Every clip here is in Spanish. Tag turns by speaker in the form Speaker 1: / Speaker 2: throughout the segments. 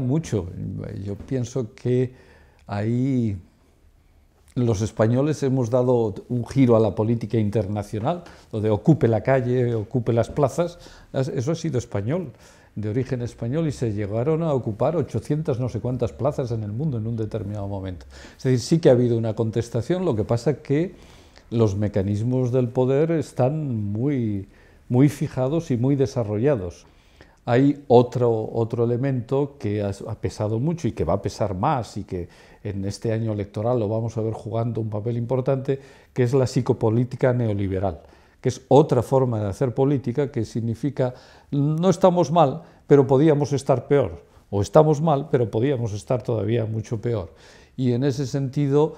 Speaker 1: mucho. Yo pienso que ahí los españoles hemos dado un giro a la política internacional, donde ocupe la calle, ocupe las plazas, eso ha sido español, de origen español, y se llegaron a ocupar 800 no sé cuántas plazas en el mundo en un determinado momento. Es decir, sí que ha habido una contestación, lo que pasa que los mecanismos del poder están muy, muy fijados y muy desarrollados hay otro, otro elemento que ha, pesado mucho y que va a pesar más y que en este año electoral lo vamos a ver jugando un papel importante, que es la psicopolítica neoliberal, que es otra forma de hacer política que significa no estamos mal, pero podíamos estar peor, o estamos mal, pero podíamos estar todavía mucho peor. Y en ese sentido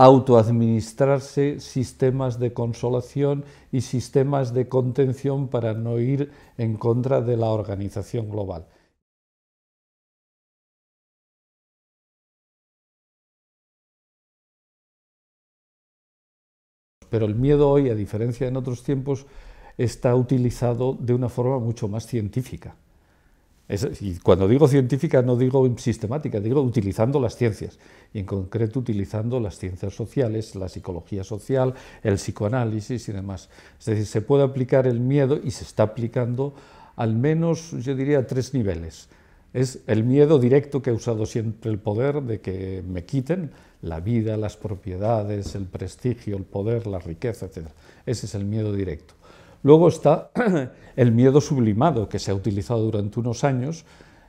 Speaker 1: autoadministrarse sistemas de consolación y sistemas de contención para no ir en contra de la organización
Speaker 2: global. Pero el miedo hoy,
Speaker 1: a diferencia de en otros tiempos, está utilizado de una forma mucho más científica y cuando digo científica no digo sistemática, digo utilizando las ciencias, y en concreto utilizando las ciencias sociales, la psicología social, el psicoanálisis y demás. Es decir, se puede aplicar el miedo y se está aplicando al menos, yo diría, a tres niveles. Es el miedo directo que ha usado siempre el poder de que me quiten la vida, las propiedades, el prestigio, el poder, la riqueza, etc. Ese es el miedo directo. Luego está el miedo sublimado, que se ha utilizado durante unos años,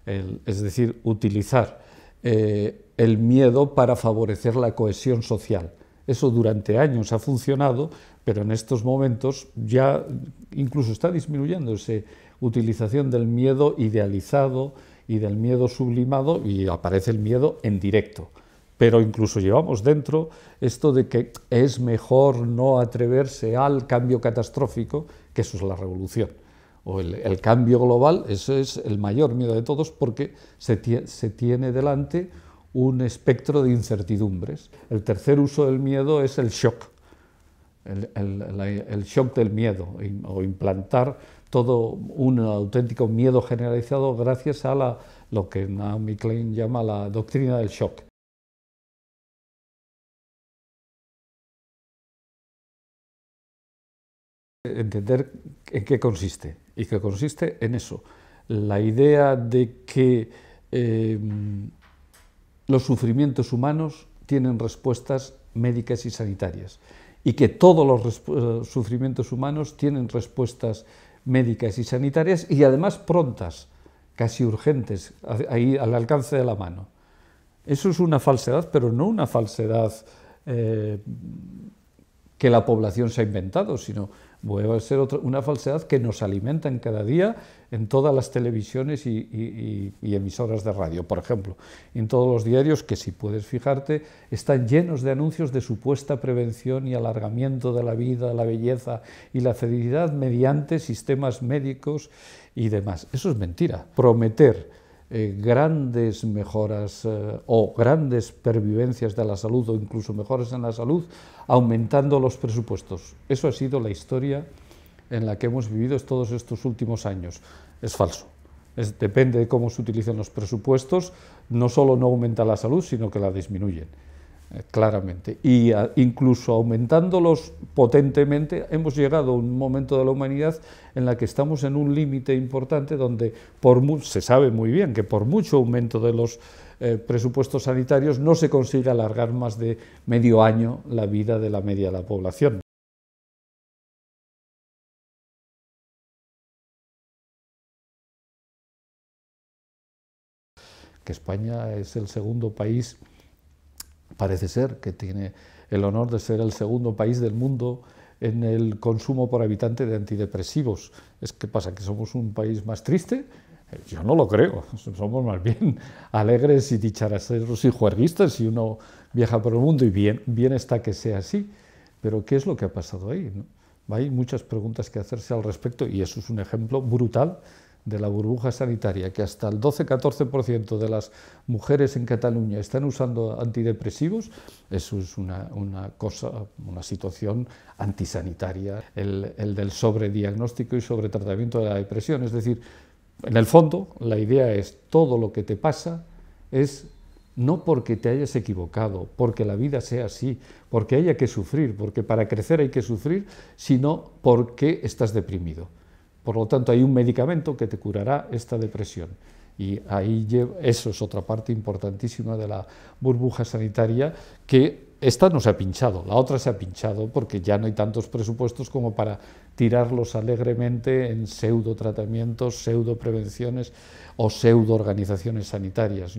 Speaker 1: es decir, utilizar eh, el miedo para favorecer la cohesión social. Eso durante años ha funcionado, pero en estos momentos ya incluso está disminuyendo esa utilización del miedo idealizado y del miedo sublimado y aparece el miedo en directo pero incluso llevamos dentro esto de que es mejor no atreverse al cambio catastrófico, que eso es la revolución. O el, cambio global, eso es el mayor miedo de todos porque se, tiene delante un espectro de incertidumbres. El tercer uso del miedo es el shock, el, shock del miedo o implantar todo un auténtico miedo
Speaker 2: generalizado gracias a lo que Naomi Klein llama la doctrina del shock. entender en qué consiste, y que consiste en eso,
Speaker 1: la idea de que em, los sufrimientos humanos tienen respuestas médicas y sanitarias, y que todos los eh, sufrimientos humanos tienen respuestas médicas y sanitarias, y además prontas, casi urgentes, ahí al alcance de la mano. Eso es una falsedad, pero no una falsedad eh, que la población se ha inventado, sino vuelve a ser una falsedad que nos alimentan cada día en todas las televisiones y, y, emisoras de radio, por ejemplo. En todos los diarios, que si puedes fijarte, están llenos de anuncios de supuesta prevención y alargamiento de la vida, la belleza y la felicidad mediante sistemas médicos y demás. Eso es mentira. Prometer eh, grandes mejoras eh, o grandes pervivencias de la salud o incluso mejores en la salud aumentando los presupuestos. Eso ha sido la historia en la que hemos vivido todos estos últimos años. Es falso. depende de cómo se utilizan los presupuestos, no solo no aumenta la salud, sino que la disminuyen. Eh, claramente. Y incluso aumentándolos potentemente, hemos llegado a un momento de la humanidad en la que estamos en un límite importante donde por se sabe muy bien que por mucho aumento de los eh, presupuestos sanitarios no se
Speaker 2: consigue alargar más de medio año la vida de la media de la población. Que España es el segundo país
Speaker 1: parece ser que tiene el honor de ser el segundo país del mundo en el consumo por habitante de antidepresivos. ¿Es que pasa que somos un país más triste? Eh, yo no lo creo, somos más bien alegres y dicharaceros y juerguistas si uno viaja por el mundo y bien, bien está que sea así. Pero ¿qué es lo que ha pasado ahí? Hay muchas preguntas que hacerse al respecto y eso es un ejemplo brutal de la burbuja sanitaria, que hasta el 12-14% de las mujeres en Cataluña están usando antidepresivos, eso es una, cosa, una situación antisanitaria, el, el del sobrediagnóstico y sobretratamiento de la depresión. Es decir, en el fondo, la idea es todo lo que te pasa es no porque te hayas equivocado, porque la vida sea así, porque haya que sufrir, porque para crecer hay que sufrir, sino porque estás deprimido. Por lo tanto, hay un medicamento que te curará esta depresión. Y ahí eso es otra parte importantísima de la burbuja sanitaria que esta no se ha pinchado, la otra se ha pinchado porque ya no hay tantos presupuestos como para tirarlos alegremente en pseudo tratamientos, pseudo prevenciones o pseudo organizaciones sanitarias.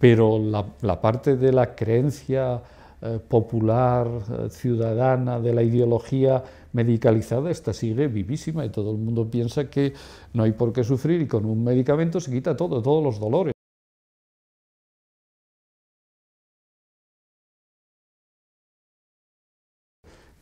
Speaker 1: Pero la parte de la creencia eh, popular, eh, ciudadana, de la ideología medicalizada, esta sigue vivísima y todo el mundo piensa que no hay por qué sufrir y con un
Speaker 2: medicamento se quita todo, todos los dolores.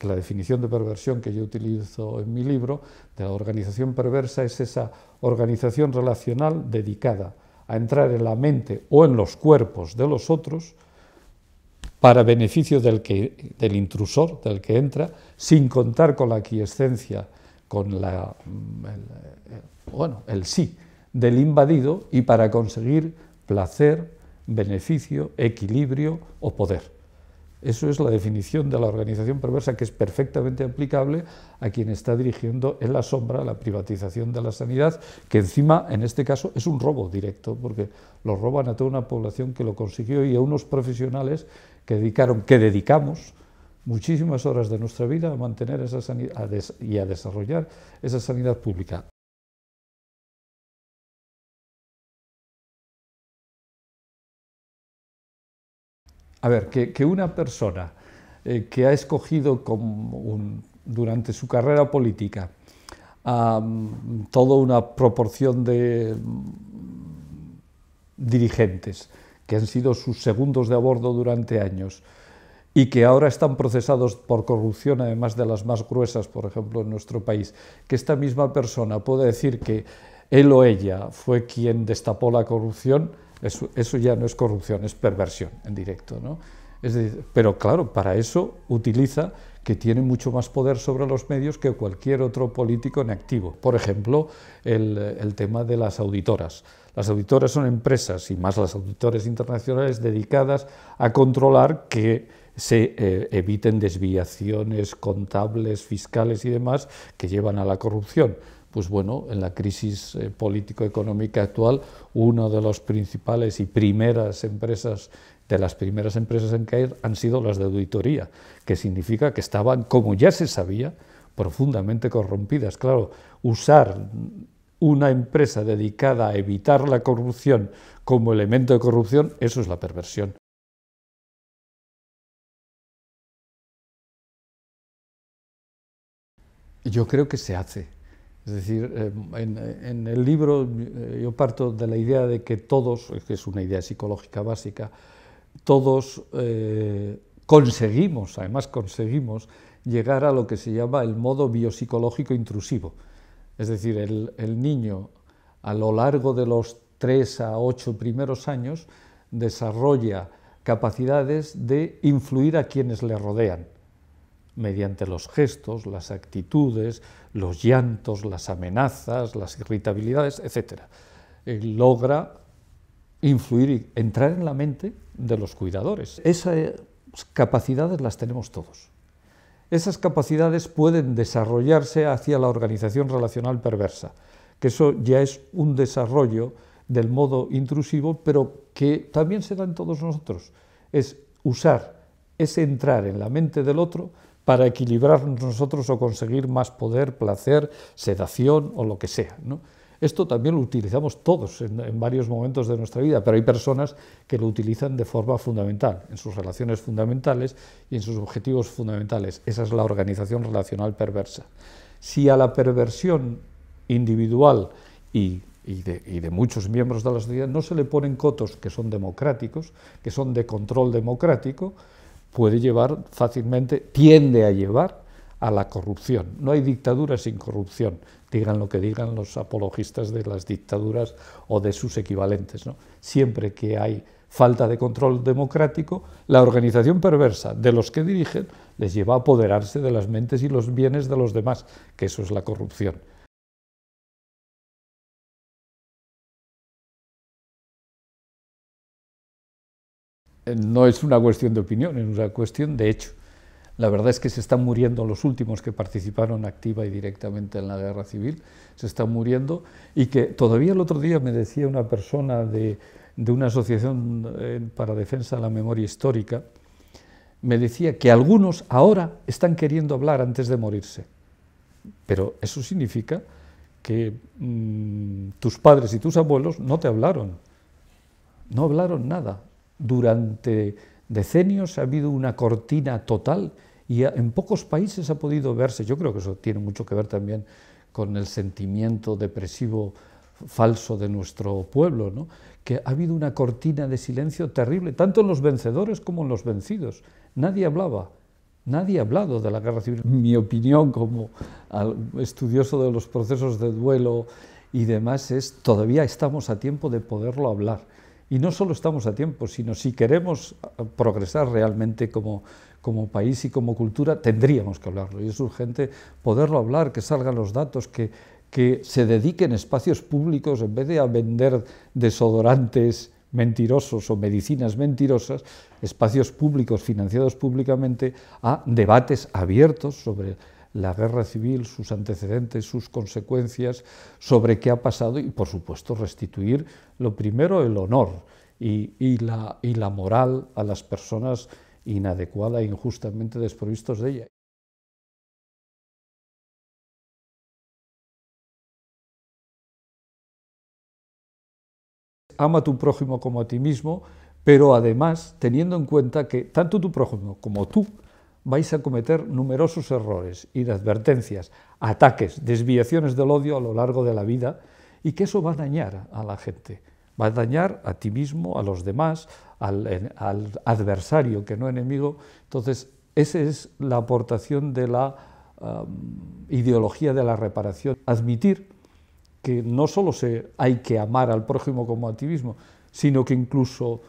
Speaker 2: la definición de perversión que
Speaker 1: yo utilizo en mi libro, de la organización perversa, es esa organización relacional dedicada a entrar en la mente o en los cuerpos de los otros, para beneficio del, que, del intrusor, del que entra, sin contar con la quiescencia, con la, mm, eh, bueno, el sí del invadido y para conseguir placer, beneficio, equilibrio o poder. Eso es la definición de la organización perversa que es perfectamente aplicable a quien está dirigiendo en la sombra la privatización de la sanidad, que encima en este caso es un robo directo, porque lo roban a toda una población que lo consiguió y a unos profesionales que dedicaron, que dedicamos muchísimas horas de nuestra vida a mantener esa sanidad
Speaker 2: y a desarrollar esa sanidad pública. A ver, que, una persona eh, que ha escogido durante
Speaker 1: su carrera política toda una proporción de mm, dirigentes que han sido sus segundos de a durante años y que ahora están procesados por corrupción, además de las más gruesas, por ejemplo, en nuestro país, que esta misma persona pueda decir que él o ella fue quien destapó la corrupción, eso, ya no es corrupción, es perversión en directo. ¿no? pero claro, para eso utiliza que tiene mucho más poder sobre los medios que cualquier otro político en activo. Por ejemplo, el, tema de las auditoras. Las auditoras son empresas, y más las auditoras internacionales, dedicadas a controlar que se eh, eviten desviaciones contables, fiscales y demás que llevan a la corrupción pues bueno, en la crisis eh, político-económica actual, una de las principales y primeras empresas, de las primeras empresas en caer han sido las de auditoría, que significa que estaban, como ya se sabía, profundamente corrompidas. Claro, usar una empresa dedicada a
Speaker 2: evitar la corrupción como elemento de corrupción, eso es la perversión. Yo creo que se hace es decir, eh, en, el libro eh, yo
Speaker 1: parto de la idea de que todos, que es una idea psicológica básica, todos eh, conseguimos, además conseguimos, llegar a lo que se llama el modo biopsicológico intrusivo. Es decir, el, niño a lo largo de los tres a ocho primeros años desarrolla capacidades de influir a quienes le rodean mediante los gestos, las actitudes, los llantos, las amenazas, las irritabilidades, etc. logra influir y entrar en la mente de los cuidadores. Esas eh, pues, capacidades las tenemos todos. Esas capacidades pueden desarrollarse hacia la organización relacional perversa, que eso ya es un desarrollo del modo intrusivo, pero que también se da en todos nosotros. Es usar, es entrar en la mente del otro para equilibrarnos nosotros o conseguir más poder, placer, sedación o lo que sea. Esto también lo utilizamos todos en, varios momentos de nuestra vida, pero hay personas que lo utilizan de forma fundamental, en sus relaciones fundamentales y en sus objetivos fundamentales. Esa es la organización relacional perversa. Si a la perversión individual y, de, y de muchos miembros de la sociedad no se le ponen cotos que son democráticos, que son de control democrático, puede llevar fácilmente, tiende a llevar a la corrupción. No hay dictadura sin corrupción, digan lo que digan los apologistas de las dictaduras o de sus equivalentes. Siempre que hay falta de control democrático, la organización perversa de los que dirigen les lleva a apoderarse de las mentes y los bienes de los
Speaker 2: demás, que eso es la corrupción. Eh, no es una
Speaker 1: cuestión de opinión, es una cuestión de hecho. La verdad es que se están muriendo los últimos que participaron activa y directamente en la guerra civil, se están muriendo y que todavía el otro día me decía una persona de, una asociación eh, para defensa de la memoria histórica, me decía que algunos ahora están queriendo hablar antes de morirse. Pero eso significa que mm, tus padres y tus abuelos no te hablaron, no hablaron nada, durante decenios ha habido una cortina total y en pocos países ha podido verse. Yo creo que eso tiene mucho que ver también con el sentimiento depresivo falso de nuestro pueblo, ¿no? que ha habido una cortina de silencio terrible, tanto en los vencedores como en los vencidos. Nadie hablaba, nadie ha hablado de la guerra civil. Mi opinión como estudioso de los procesos de duelo y demás es, todavía estamos a tiempo de poderlo hablar. Y no solo estamos a tiempo, sino si queremos eh, progresar realmente como, como país y como cultura, tendríamos que hablarlo. Y es urgente poderlo hablar, que salgan los datos, que, que se dediquen espacios públicos en vez de a vender desodorantes mentirosos o medicinas mentirosas, espacios públicos financiados públicamente, a debates abiertos sobre la guerra civil, sus antecedentes, sus consecuencias, sobre qué ha pasado y, por supuesto, restituir lo primero el honor y, la, la moral a las personas
Speaker 2: inadecuada e injustamente desprovistos de ella. Ama a tu prójimo como a ti mismo, pero además teniendo en cuenta que
Speaker 1: tanto tu prójimo como tú vais a cometer numerosos errores, inadvertencias, ataques, desviaciones del odio a lo largo de la vida y que eso va a dañar a la gente, va a dañar a ti mismo, a los demás, al, adversario que no enemigo. Entonces, esa es la aportación de la ideología de la reparación. Admitir que no solo se, hay que amar al prójimo como activismo, sino que incluso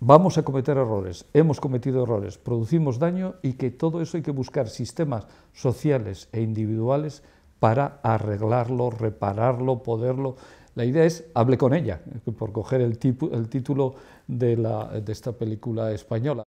Speaker 1: vamos a cometer errores, hemos cometido errores, producimos daño y que todo eso hay que buscar sistemas sociales e individuales para arreglarlo, repararlo, poderlo. La idea es hable con
Speaker 2: ella, por coger el, título de, la, de esta película española.